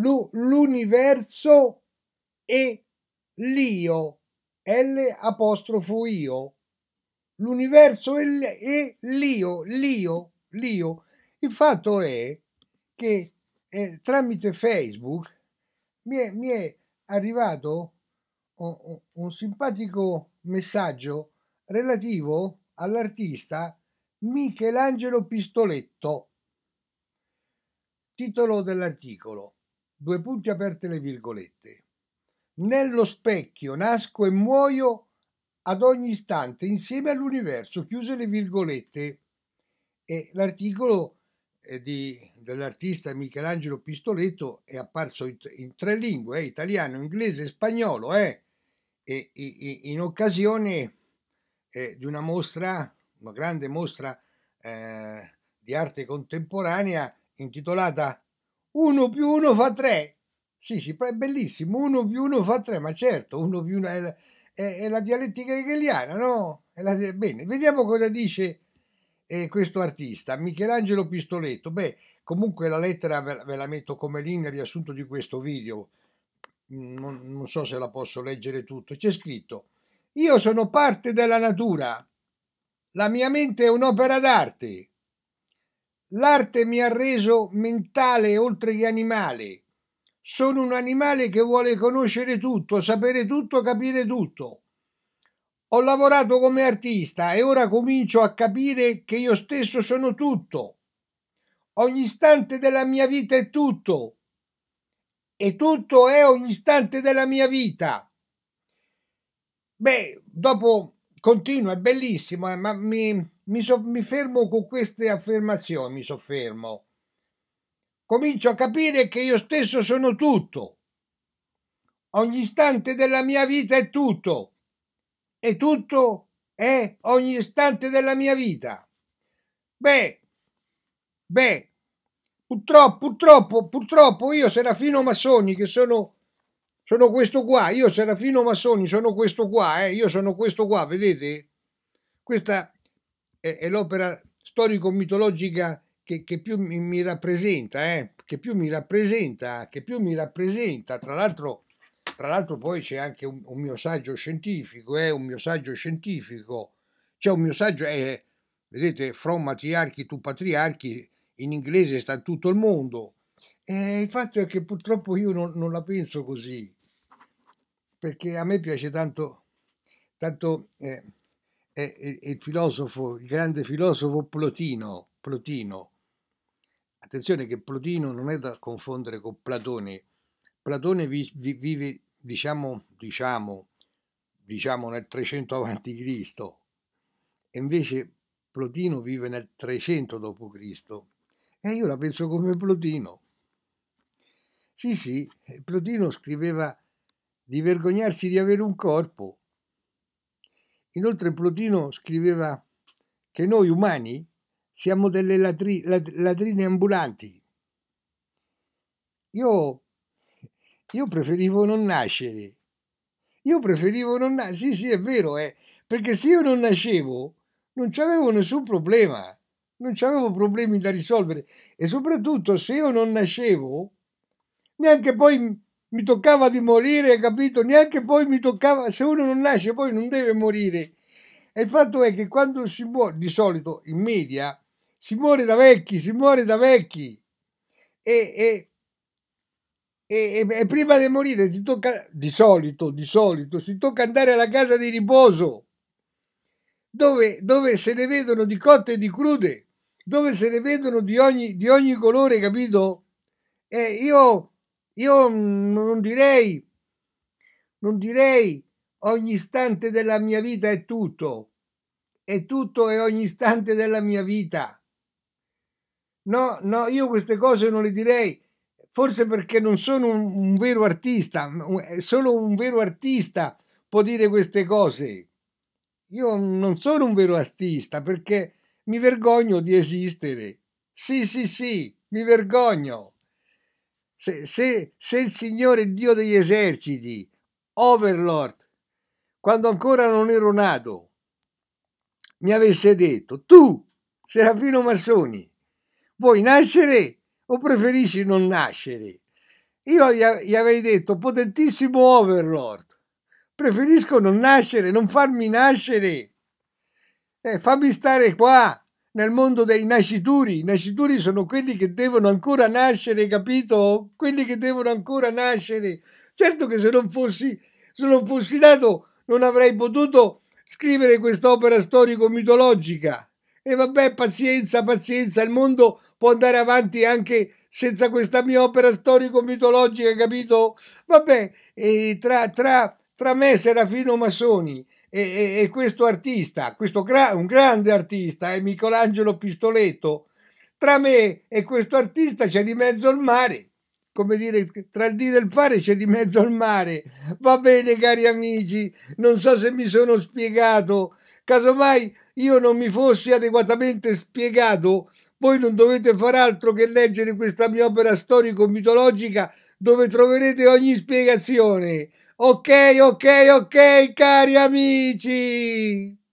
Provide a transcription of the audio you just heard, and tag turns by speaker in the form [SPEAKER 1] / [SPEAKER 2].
[SPEAKER 1] l'universo e l'io, L apostrofo io. L'universo e l'io, l'io, l'io. Il fatto è che eh, tramite Facebook mi è, mi è arrivato un, un simpatico messaggio relativo all'artista Michelangelo Pistoletto. Titolo dell'articolo due punti aperte le virgolette. Nello specchio nasco e muoio ad ogni istante insieme all'universo, chiuse le virgolette. E l'articolo eh, di, dell'artista Michelangelo Pistoletto è apparso in, in tre lingue, eh, italiano, inglese e spagnolo, eh, e, e, in occasione eh, di una mostra, una grande mostra eh, di arte contemporanea intitolata 1 più 1 fa 3. Sì, sì, è bellissimo, 1 più 1 fa 3, ma certo, 1 più 1 è, è, è la dialettica hegeliana, no? La, bene, vediamo cosa dice eh, questo artista, Michelangelo Pistoletto. Beh, comunque la lettera ve, ve la metto come linea riassunto di questo video, mm, non, non so se la posso leggere tutto, c'è scritto, io sono parte della natura, la mia mente è un'opera d'arte, L'arte mi ha reso mentale oltre che animale. Sono un animale che vuole conoscere tutto, sapere tutto, capire tutto. Ho lavorato come artista e ora comincio a capire che io stesso sono tutto. Ogni istante della mia vita è tutto. E tutto è ogni istante della mia vita. Beh, dopo continua, è bellissimo, eh, ma mi, mi, so, mi fermo con queste affermazioni, mi soffermo. Comincio a capire che io stesso sono tutto. Ogni istante della mia vita è tutto. E tutto è ogni istante della mia vita. Beh, beh, purtroppo, purtroppo, purtroppo io Serafino Massoni, che sono sono questo qua, io Serafino Massoni sono questo qua, eh, io sono questo qua, vedete? Questa è, è l'opera storico-mitologica che, che, più mi, mi rappresenta, eh, che più mi rappresenta, che più mi rappresenta, tra l'altro tra l'altro poi c'è anche un, un, mio saggio scientifico, eh, un mio saggio scientifico, c'è un mio saggio, eh, vedete, from matriarchi to patriarchi, in inglese sta tutto il mondo. Eh, il fatto è che purtroppo io non, non la penso così, perché a me piace tanto, tanto eh, eh, il filosofo, il grande filosofo Plotino, Plotino. Attenzione che Plotino non è da confondere con Platone. Platone vi, vi, vive, diciamo, diciamo, diciamo nel 300 a.C. e invece Plotino vive nel 300 dopo Cristo. E io la penso come Plotino. Sì, sì, Plotino scriveva di vergognarsi di avere un corpo. Inoltre Plotino scriveva che noi umani siamo delle ladri- ladrine ambulanti. Io, io preferivo non nascere. Io preferivo non nascere. Sì, sì, è vero, eh, perché se io non nascevo non c'avevo nessun problema non avevo problemi da risolvere e soprattutto se io non nascevo, neanche poi mi toccava di morire, capito? Neanche poi mi toccava, se uno non nasce poi non deve morire. E il fatto è che quando si muore, di solito in media, si muore da vecchi, si muore da vecchi. E, e, e, e prima di morire ti tocca, di solito, di solito, si tocca andare alla casa di riposo, dove, dove se ne vedono di cotte e di crude, dove se ne vedono di ogni, di ogni colore, capito? E io io non direi, non direi ogni istante della mia vita è tutto, è tutto e ogni istante della mia vita. No, no, io queste cose non le direi, forse perché non sono un, un vero artista, eh, solo un vero artista può dire queste cose. Io non sono un vero artista perché mi vergogno di esistere. Sì, sì, sì, mi vergogno se, se, se il Signore Dio degli eserciti, Overlord, quando ancora non ero nato, mi avesse detto, tu, Serafino Massoni, vuoi nascere o preferisci non nascere? Io gli avrei detto, potentissimo Overlord, preferisco non nascere, non farmi nascere, eh, fammi stare qua, nel mondo dei nascituri. I nascituri sono quelli che devono ancora nascere, capito? Quelli che devono ancora nascere. Certo che se non fossi, se non fossi nato non avrei potuto scrivere quest'opera storico-mitologica. E vabbè, pazienza, pazienza, il mondo può andare avanti anche senza questa mia opera storico-mitologica, capito? Vabbè, tra, tra, tra me Serafino Massoni e, e questo artista, questo gra- un grande artista, è Michelangelo Pistoletto. Tra me e questo artista c'è di mezzo il mare come dire, tra il dire e il fare c'è di mezzo il mare. Va bene, cari amici, non so se mi sono spiegato. Casomai io non mi fossi adeguatamente spiegato, voi non dovete far altro che leggere questa mia opera storico-mitologica dove troverete ogni spiegazione. Ok, ok, ok, cari amici.